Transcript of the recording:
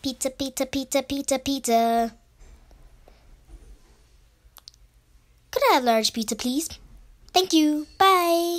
Pizza, pizza, pizza, pizza, pizza. Could I have large pizza, please? Thank you. Bye.